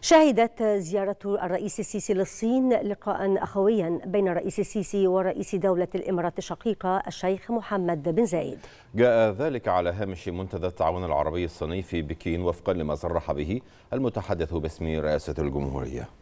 شهدت زيارة الرئيس السيسي للصين لقاء أخويا بين الرئيس السيسي ورئيس دولة الإمارات الشقيقة الشيخ محمد بن زايد جاء ذلك على هامش منتدى التعاون العربي الصيني في بكين وفقا لما صرح به المتحدث باسم رئاسة الجمهورية